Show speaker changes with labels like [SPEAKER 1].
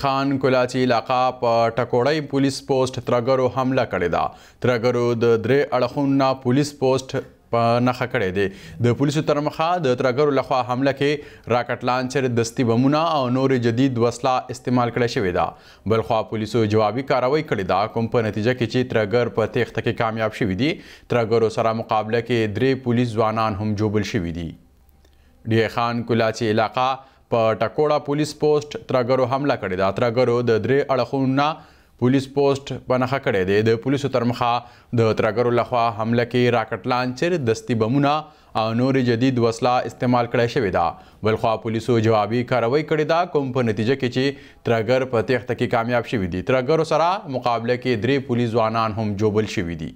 [SPEAKER 1] خان کلاچی علاقہ په ټکوړی پولیس پوسټ ترګرو حمله کړې ده ترګرو د درې اړخونو پولیس پوسټ په نخښه کړې دي د پولیسو تر مخه د ترګرو لخوا حمله کې راکټ لانچر دستی بمونه او نورې جدید وسله استعمال کړې شوې ده بلخوا پولیسو جوابي کاروایی کړې ده کوم په نتیجه کې چې ترګر په تیښته کې کامیاب شوې دي ترګرو سره مقابله کې درې پولیس ځوانان هم جوبل شوې دي ډی خان کلاچی علاقہ په ټکوړه پولیس پوسټ ترګرو حمله کړې ده ترګرو د درې اړخونه پولیس پوسټ بنخه کړې ده د پولیسو تر مخه د ترګرو لخوا حمله کې راکټ لانچر دستی بمونه او نور جدید وسله استعمال کړی شوې ده بلخوا پولیسو جوابي کاروي کړې ده کوم په نتیجه کې چې ترګر په تیښته کې کامیاب شوی دي ترګرو سره مقابله کې درې پولیس ځوانان هم جوبل شوی دي